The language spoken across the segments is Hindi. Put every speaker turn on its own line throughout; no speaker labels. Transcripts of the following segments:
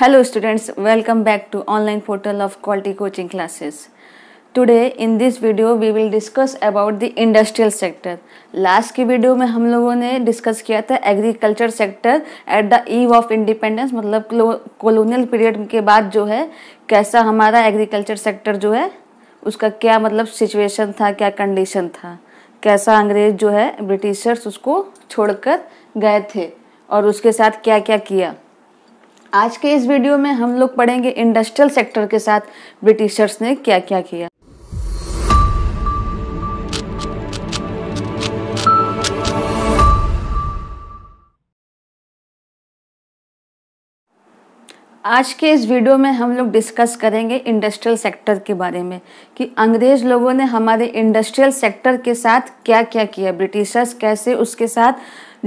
Hello students welcome back to online portal of quality coaching classes. Today in this video we will discuss about the industrial sector last की वीडियो में हम लोगों ने डिस्कस किया था agriculture sector at the eve of independence मतलब कॉलोनियल पीरियड के बाद जो है कैसा हमारा एग्रीकल्चर सेक्टर जो है उसका क्या मतलब सिचुएशन था क्या कंडीशन था कैसा अंग्रेज जो है ब्रिटिशर्स उसको छोड़कर गए थे और उसके साथ क्या क्या किया आज के इस वीडियो में हम लोग पढ़ेंगे इंडस्ट्रियल सेक्टर के साथ ब्रिटिशर्स ने क्या क्या किया आज के इस वीडियो में हम लोग डिस्कस करेंगे इंडस्ट्रियल सेक्टर के बारे में कि अंग्रेज लोगों ने हमारे इंडस्ट्रियल सेक्टर के साथ क्या क्या किया ब्रिटिशर्स कैसे उसके साथ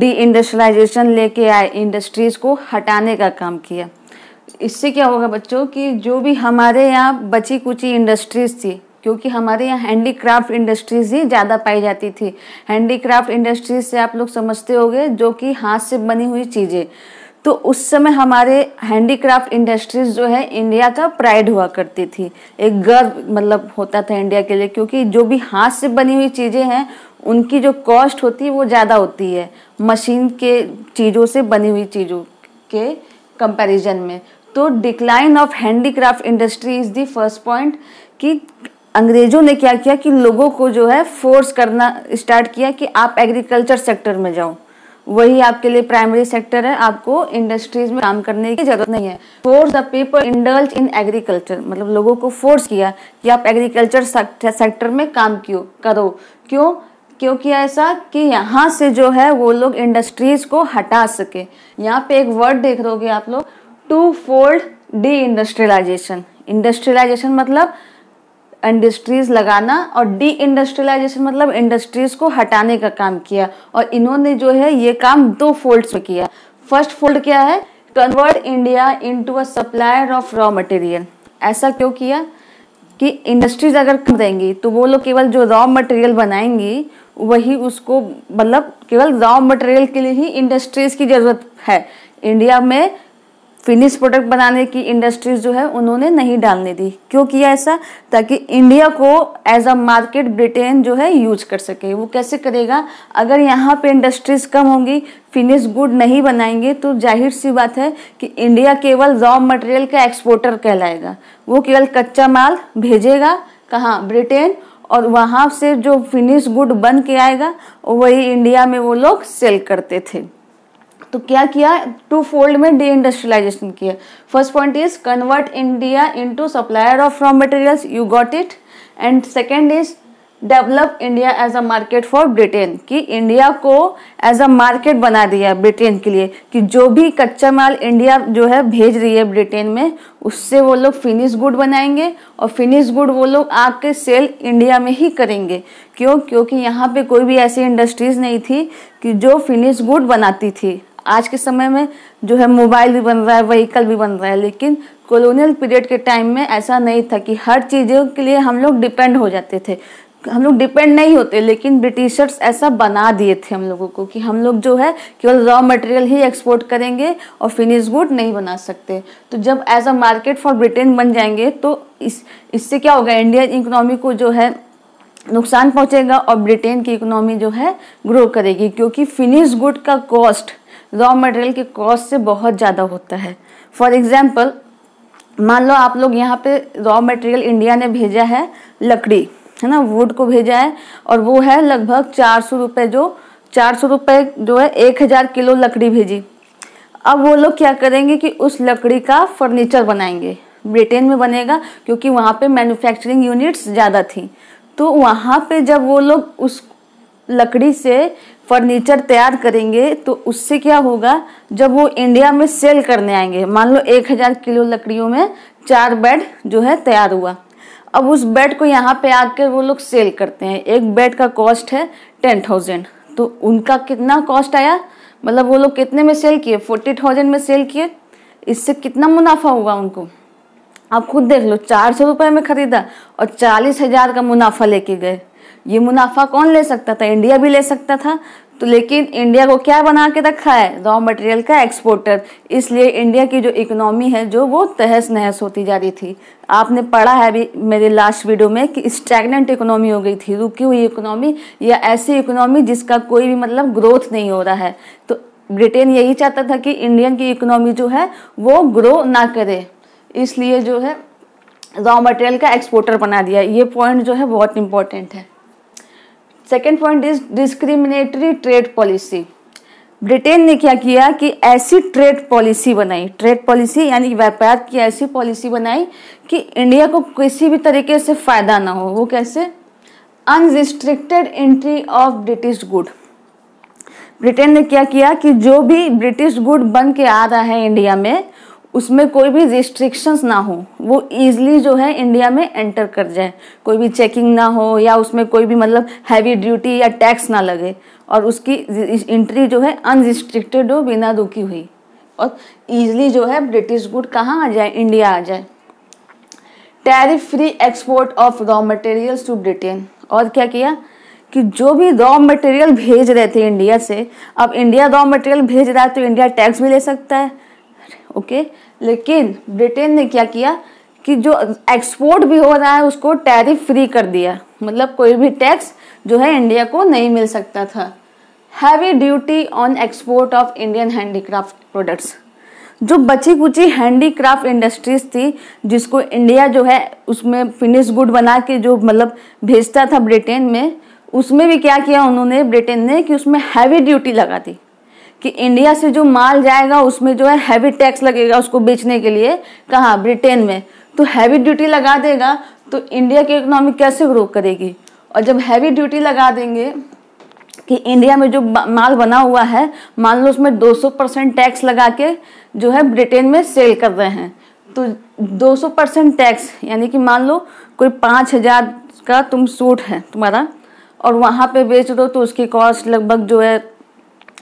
डी इंडस्ट्रियलाइजेशन लेके आए इंडस्ट्रीज़ को हटाने का काम किया इससे क्या होगा बच्चों कि जो भी हमारे यहाँ बची कुची इंडस्ट्रीज़ थी क्योंकि हमारे यहाँ हैंडीक्राफ्ट इंडस्ट्रीज ही ज़्यादा पाई जाती थी हैंडीक्राफ्ट इंडस्ट्रीज से आप लोग समझते होंगे जो कि हाथ से बनी हुई चीज़ें तो उस समय हमारे हैंडीक्राफ्ट इंडस्ट्रीज जो है इंडिया का प्राइड हुआ करती थी एक गर्व मतलब होता था इंडिया के लिए क्योंकि जो भी हाथ से बनी हुई चीज़ें हैं उनकी जो कॉस्ट होती है वो ज़्यादा होती है मशीन के चीज़ों से बनी हुई चीज़ों के कंपैरिजन में तो decline of handicraft industry is the first point कि अंग्रेजों ने क्या किया कि लोगों को जो है फोर्स करना स्टार्ट किया कि आप एग्रीकल्चर सेक्टर में जाओ वही आपके लिए प्राइमरी सेक्टर है आपको इंडस्ट्रीज में काम करने की जरूरत नहीं है force the people indulge in agriculture मतलब लोगों को फोर्स किया कि आप एग्रीकल्चर सेक्टर में काम क्यों करो क्यों क्यों किया ऐसा कि यहाँ से जो है वो लोग इंडस्ट्रीज को हटा सके यहाँ पे एक वर्ड देख रहे आप लोग two fold deindustrialization industrialization मतलब इंडस्ट्रीज लगाना और डी इंडस्ट्रियलाइजेशन मतलब इंडस्ट्रीज को हटाने का काम किया और इन्होंने जो है ये काम दो फोल्ड्स में किया फर्स्ट फोल्ड क्या है convert India into a supplier of raw material ऐसा क्यों किया कि इंडस्ट्रीज अगर कम देंगी तो वो लोग केवल जो रॉ मटेरियल बनाएंगी वही उसको मतलब केवल रॉ मटेरियल के लिए ही इंडस्ट्रीज की ज़रूरत है इंडिया में फिनिश प्रोडक्ट बनाने की इंडस्ट्रीज जो है उन्होंने नहीं डालने दी क्यों किया ऐसा ताकि इंडिया को एज अ मार्केट ब्रिटेन जो है यूज कर सके वो कैसे करेगा अगर यहाँ पे इंडस्ट्रीज कम होंगी फिनिश गुड नहीं बनाएंगे तो जाहिर सी बात है कि इंडिया केवल रॉ मटेरियल का एक्सपोर्टर कहलाएगा वो केवल कच्चा माल भेजेगा कहाँ ब्रिटेन और वहाँ से जो फिनिश गुड बन के आएगा वही इंडिया में वो लोग सेल करते थे तो क्या किया टू फोल्ड में डी इंडस्ट्रियलाइजेशन किया first point is convert India into supplier of raw materials you got it and second is develop India as a market for Britain कि इंडिया को एज अ मार्केट बना दिया ब्रिटेन के लिए कि जो भी कच्चा माल इंडिया जो है भेज रही है ब्रिटेन में उससे वो लोग फिनिश गुड बनाएंगे और फिनिश गुड वो लोग आके सेल इंडिया में ही करेंगे क्यों क्योंकि यहाँ पे कोई भी ऐसी इंडस्ट्रीज नहीं थी कि जो फिनिश गुड बनाती थी आज के समय में जो है मोबाइल भी बन रहा है व्हीकल भी बन रहा है लेकिन कॉलोनियल पीरियड के टाइम में ऐसा नहीं था कि हर चीज़ों के लिए हम लोग डिपेंड हो जाते थे हम लोग डिपेंड नहीं होते लेकिन ब्रिटिशर्स ऐसा बना दिए थे हम लोगों को कि हम लोग जो है केवल रॉ मटेरियल ही एक्सपोर्ट करेंगे और फिनिश गुड नहीं बना सकते तो जब as a market for Britain बन जाएंगे तो इस इससे क्या होगा इंडियन इकोनॉमी को जो है नुकसान पहुंचेगा और ब्रिटेन की इकोनॉमी जो है ग्रो करेगी क्योंकि फिनिश गुड का कॉस्ट रॉ मटेरियल के कॉस्ट से बहुत ज़्यादा होता है फॉर एग्ज़ाम्पल मान लो आप लोग यहाँ पे रॉ मटेरियल इंडिया ने भेजा है लकड़ी है ना वुड को भेजा है और वो है लगभग चार सौ रुपये जो चार सौ रुपये जो है एक हज़ार किलो लकड़ी भेजी अब वो लोग क्या करेंगे कि उस लकड़ी का फर्नीचर बनाएंगे ब्रिटेन में बनेगा क्योंकि वहाँ पे मैन्युफैक्चरिंग यूनिट्स ज़्यादा थी तो वहाँ पे जब वो लोग उस लकड़ी से फर्नीचर तैयार करेंगे तो उससे क्या होगा जब वो इंडिया में सेल करने आएंगे मान लो एक हज़ार किलो लकड़ियों में चार बेड जो है तैयार हुआ अब उस बेड को यहाँ पे आकर वो लोग सेल करते हैं एक बेड का कॉस्ट है टेन थाउजेंड तो उनका कितना कॉस्ट आया मतलब वो लोग कितने में सेल किए फोर्टी थाउजेंड में सेल किए इससे कितना मुनाफा हुआ उनको आप खुद देख लो चार सौ रुपये में ख़रीदा और चालीस हज़ार का मुनाफा लेके गए ये मुनाफा कौन ले सकता था इंडिया भी ले सकता था तो लेकिन इंडिया को क्या बना के रखा है रॉ मटेरियल का एक्सपोर्टर इसलिए इंडिया की जो इकोनॉमी है जो वो तहस नहस होती जा रही थी आपने पढ़ा है अभी मेरे लास्ट वीडियो में कि स्टैगनेंट इकोनॉमी हो गई थी रुकी हुई इकोनॉमी या ऐसी इकोनॉमी जिसका कोई भी मतलब ग्रोथ नहीं हो रहा है तो ब्रिटेन यही चाहता था कि इंडियन की इकोनॉमी जो है वो ग्रो ना करे इसलिए जो है रॉ मटेरियल का एक्सपोर्टर बना दिया ये पॉइंट जो है बहुत इंपॉर्टेंट है second point is discriminatory trade policy Britain ने क्या किया कि ऐसी ट्रेड पॉलिसी बनाई ट्रेड पॉलिसी यानी व्यापार की ऐसी पॉलिसी बनाई कि इंडिया को किसी भी तरीके से फ़ायदा ना हो वो कैसे unrestricted entry of British good Britain ने क्या किया कि जो भी ब्रिटिश गुड बन के आ रहा है इंडिया में उसमें कोई भी रिस्ट्रिक्शंस ना हो वो ईजिली जो है इंडिया में एंटर कर जाए कोई भी चेकिंग ना हो या उसमें कोई भी मतलब हैवी ड्यूटी या टैक्स ना लगे और उसकी एंट्री जो है अनरिस्ट्रिक्टेड हो बिना दुखी हुई और ईजिली जो है ब्रिटिश गुड कहाँ आ जाए इंडिया आ जाए tariff free export of raw materials to Britain और क्या किया कि जो भी रॉ मटेरियल भेज रहे थे इंडिया से अब इंडिया रॉ मटेरियल भेज रहा है तो इंडिया टैक्स भी ले सकता है ओके okay? लेकिन ब्रिटेन ने क्या किया कि जो एक्सपोर्ट भी हो रहा है उसको टैरिफ फ्री कर दिया मतलब कोई भी टैक्स जो है इंडिया को नहीं मिल सकता था heavy duty on export of Indian handicraft products जो बची कुची हैंडीक्राफ्ट इंडस्ट्रीज थी जिसको इंडिया जो है उसमें फिनिश गुड बना के जो मतलब भेजता था ब्रिटेन में उसमें भी क्या किया उन्होंने ब्रिटेन ने कि उसमें हैवी ड्यूटी लगा दी कि इंडिया से जो माल जाएगा उसमें जो है हैवी टैक्स लगेगा उसको बेचने के लिए कहाँ ब्रिटेन में तो हैवी ड्यूटी लगा देगा तो इंडिया की इकोनॉमी कैसे ग्रो करेगी और जब हैवी ड्यूटी लगा देंगे कि इंडिया में जो माल बना हुआ है मान लो उसमें 200 परसेंट टैक्स लगा के जो है ब्रिटेन में सेल कर रहे हैं तो 200 परसेंट टैक्स यानी कि मान लो कोई पाँच हज़ार का तुम सूट है तुम्हारा और वहाँ पे बेच दो तो उसकी कॉस्ट लगभग जो है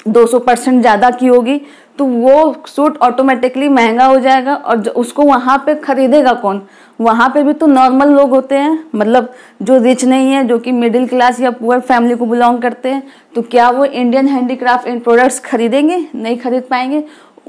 200 परसेंट ज़्यादा की होगी तो वो सूट ऑटोमेटिकली महंगा हो जाएगा और उसको वहाँ पे ख़रीदेगा कौन वहाँ पे भी तो नॉर्मल लोग होते हैं मतलब जो रिच नहीं है जो कि मिडिल क्लास या पुअर फैमिली को बिलोंग करते हैं तो क्या वो इंडियन हैंडीक्राफ्ट इन प्रोडक्ट्स खरीदेंगे नहीं खरीद पाएंगे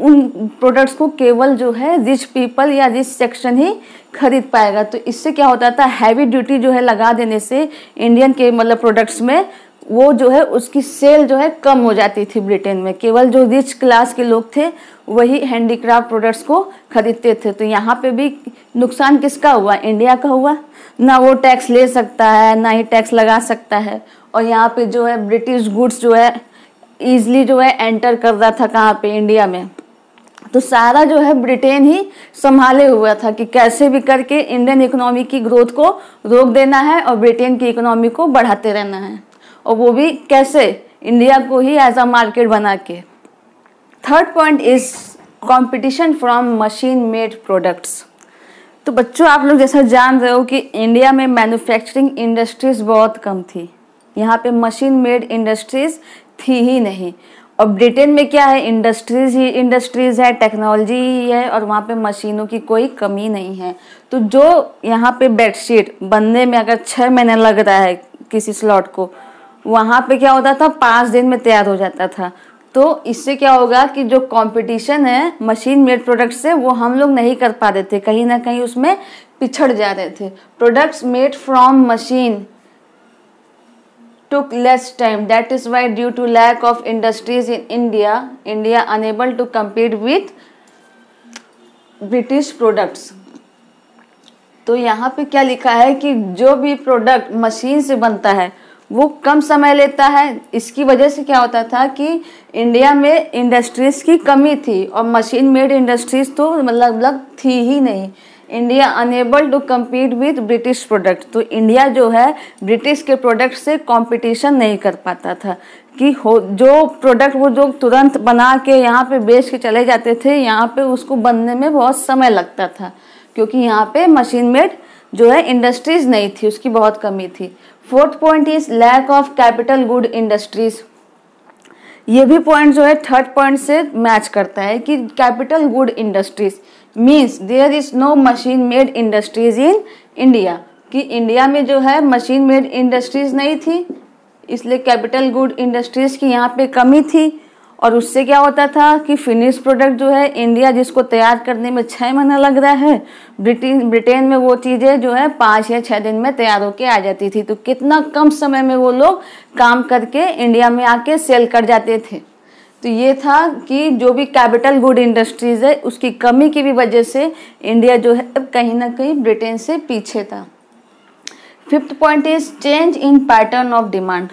उन प्रोडक्ट्स को केवल जो है रिच पीपल या रिच सेक्शन ही खरीद पाएगा तो इससे क्या होता था हैवी ड्यूटी जो है लगा देने से इंडियन के मतलब प्रोडक्ट्स में वो जो है उसकी सेल जो है कम हो जाती थी ब्रिटेन में केवल जो रिच क्लास के लोग थे वही हैंडीक्राफ्ट प्रोडक्ट्स को खरीदते थे तो यहाँ पे भी नुकसान किसका हुआ इंडिया का हुआ ना वो टैक्स ले सकता है ना ही टैक्स लगा सकता है और यहाँ पे जो है ब्रिटिश गुड्स जो है ईजली जो है एंटर कर रहा था कहाँ पर इंडिया में तो सारा जो है ब्रिटेन ही संभाले हुआ था कि कैसे भी करके इंडियन इकोनॉमी की ग्रोथ को रोक देना है और ब्रिटेन की इकोनॉमी को बढ़ाते रहना है और वो भी कैसे इंडिया को ही एज अ मार्केट बना के third point is competition from machine made products तो बच्चों आप लोग जैसा जान रहे हो कि इंडिया में मैन्युफैक्चरिंग इंडस्ट्रीज बहुत कम थी यहाँ पे मशीन मेड इंडस्ट्रीज थी ही नहीं और ब्रिटेन में क्या है इंडस्ट्रीज ही इंडस्ट्रीज है टेक्नोलॉजी ही है और वहाँ पे मशीनों की कोई कमी नहीं है तो जो यहाँ पे बेडशीट बनने में अगर छः महीने लग रहा है किसी स्लॉट को वहाँ पे क्या होता था पाँच दिन में तैयार हो जाता था तो इससे क्या होगा कि जो कंपटीशन है मशीन मेड प्रोडक्ट से वो हम लोग नहीं कर पा रहे थे कहीं ना कहीं उसमें पिछड़ जा रहे थे products made from machine took less time that is why due to lack of industries in india india unable to compete with british products तो यहाँ पे क्या लिखा है कि जो भी प्रोडक्ट मशीन से बनता है वो कम समय लेता है इसकी वजह से क्या होता था कि इंडिया में इंडस्ट्रीज़ की कमी थी और मशीन मेड इंडस्ट्रीज़ तो मतलब लगभग थी ही नहीं India unable to compete with British product तो इंडिया जो है ब्रिटिश के प्रोडक्ट से कंपटीशन नहीं कर पाता था कि हो जो प्रोडक्ट वो जो तुरंत बना के यहाँ पे बेच के चले जाते थे यहाँ पे उसको बनने में बहुत समय लगता था क्योंकि यहाँ पे मशीन मेड जो है इंडस्ट्रीज नहीं थी उसकी बहुत कमी थी fourth point is lack of capital good industries ये भी पॉइंट जो है थर्ड पॉइंट से मैच करता है कि capital good industries means there is no machine made industries in India कि इंडिया में जो है मशीन मेड इंडस्ट्रीज नहीं थी इसलिए कैपिटल गुड इंडस्ट्रीज की यहाँ पे कमी थी और उससे क्या होता था कि फिनिश प्रोडक्ट जो है इंडिया जिसको तैयार करने में छः महीना लग रहा है ब्रिटेन ब्रिटेन में वो चीज़ें जो है पाँच या छः दिन में तैयार होकर आ जाती थी तो कितना कम समय में वो लोग काम करके इंडिया में आके सेल कर जाते थे तो ये था कि जो भी कैपिटल गुड इंडस्ट्रीज़ है उसकी कमी की भी वजह से इंडिया जो है कहीं ना कहीं ब्रिटेन से पीछे था fifth point is change in pattern of demand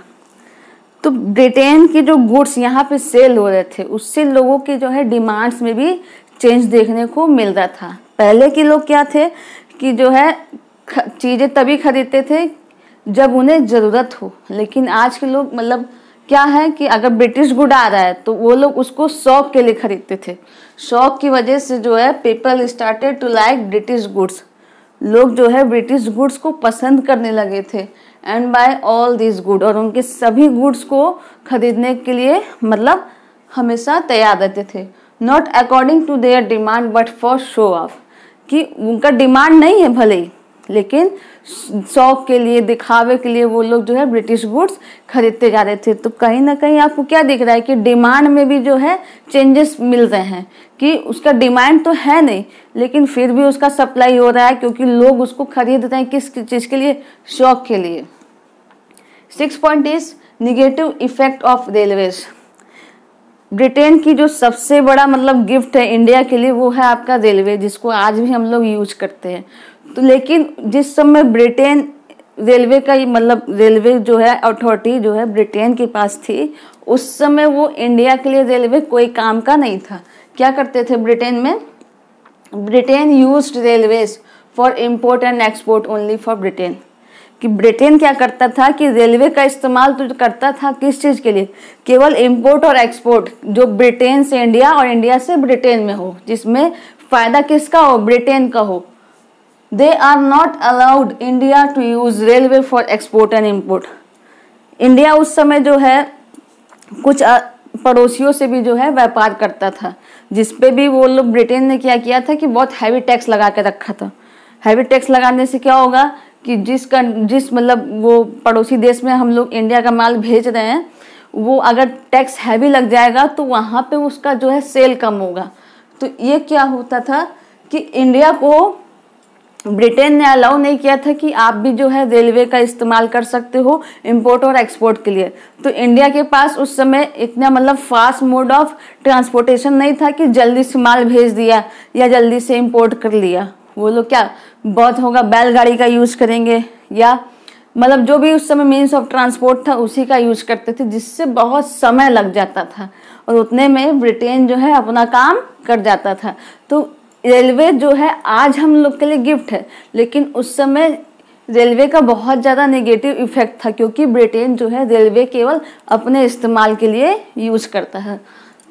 तो ब्रिटेन के जो गुड्स यहाँ पे सेल हो रहे थे उससे लोगों के जो है डिमांड्स में भी चेंज देखने को मिल रहा था पहले के लोग क्या थे कि जो है चीज़ें तभी खरीदते थे जब उन्हें ज़रूरत हो लेकिन आज के लोग मतलब क्या है कि अगर ब्रिटिश गुड आ रहा है तो वो लोग उसको शौक के लिए खरीदते थे शौक की वजह से जो है people started to like British goods लोग जो है ब्रिटिश गुड्स को पसंद करने लगे थे and buy all this good और उनके सभी गुड्स को खरीदने के लिए मतलब हमेशा तैयार रहते थे not according to their demand but for show off कि उनका डिमांड नहीं है भले ही लेकिन शौक के लिए दिखावे के लिए वो लोग जो है ब्रिटिश गुड्स खरीदते जा रहे थे तो कहीं ना कहीं आपको क्या दिख रहा है कि डिमांड में भी जो है चेंजेस मिल रहे हैं कि उसका डिमांड तो है नहीं लेकिन फिर भी उसका सप्लाई हो रहा है क्योंकि लोग उसको खरीद रहे हैं किस चीज़ के लिए शौक के लिए six point is negative effect of railways Britain की जो सबसे बड़ा मतलब गिफ्ट है इंडिया के लिए वो है आपका रेलवे जिसको आज भी हम लोग यूज करते हैं तो लेकिन जिस समय ब्रिटेन रेलवे का ये मतलब रेलवे जो है अथॉरिटी जो है ब्रिटेन के पास थी उस समय वो इंडिया के लिए रेलवे कोई काम का नहीं था क्या करते थे ब्रिटेन में Britain use railways for import and export only for Britain कि ब्रिटेन क्या करता था कि रेलवे का इस्तेमाल तो करता था किस चीज़ के लिए केवल इम्पोर्ट और एक्सपोर्ट जो ब्रिटेन से इंडिया और इंडिया से ब्रिटेन में हो जिसमें फ़ायदा किसका हो ब्रिटेन का हो they are not allowed India to use railway for export and import. India उस समय जो है कुछ पड़ोसियों से भी जो है व्यापार करता था जिस भी वो लोग ब्रिटेन ने क्या किया था कि बहुत हैवी टैक्स लगा के रखा था हैवी टैक्स लगाने से क्या होगा कि जिस कं जिस मतलब वो पड़ोसी देश में हम लोग इंडिया का माल भेज रहे हैं वो अगर टैक्स हैवी लग जाएगा तो वहाँ पे उसका जो है सेल कम होगा तो ये क्या होता था कि इंडिया को ब्रिटेन ने अलाउ नहीं किया था कि आप भी जो है रेलवे का इस्तेमाल कर सकते हो इंपोर्ट और एक्सपोर्ट के लिए तो इंडिया के पास उस समय इतना मतलब फास्ट मोड ऑफ ट्रांसपोर्टेशन नहीं था कि जल्दी से माल भेज दिया या जल्दी से इंपोर्ट कर लिया वो लोग क्या बहुत होगा बैलगाड़ी का यूज़ करेंगे या मतलब जो भी उस समय मीन्स ऑफ ट्रांसपोर्ट था उसी का यूज़ करते थे जिससे बहुत समय लग जाता था और उतने में ब्रिटेन जो है अपना काम कर जाता था तो रेलवे जो है आज हम लोग के लिए गिफ्ट है लेकिन उस समय रेलवे का बहुत ज़्यादा नेगेटिव इफेक्ट था क्योंकि ब्रिटेन जो है रेलवे केवल अपने इस्तेमाल के लिए यूज़ करता है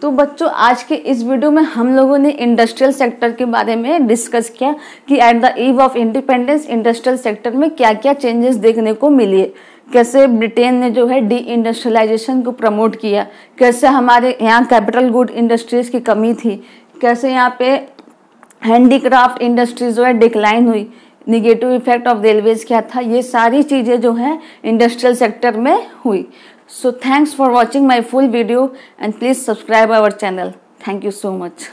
तो बच्चों आज के इस वीडियो में हम लोगों ने इंडस्ट्रियल सेक्टर के बारे में डिस्कस किया कि at the eve of independence industrial sector में क्या क्या चेंजेस देखने को मिली कैसे ब्रिटेन ने जो है डी इंडस्ट्रियलाइजेशन को प्रमोट किया कैसे हमारे यहाँ कैपिटल गुड इंडस्ट्रीज की कमी थी कैसे यहाँ पे हैंडीक्राफ्ट इंडस्ट्री जो है डिक्लाइन हुई निगेटिव इफेक्ट ऑफ रेलवेज क्या था ये सारी चीज़ें जो है इंडस्ट्रियल सेक्टर में हुई so thanks for watching my full video and please subscribe our channel thank you so much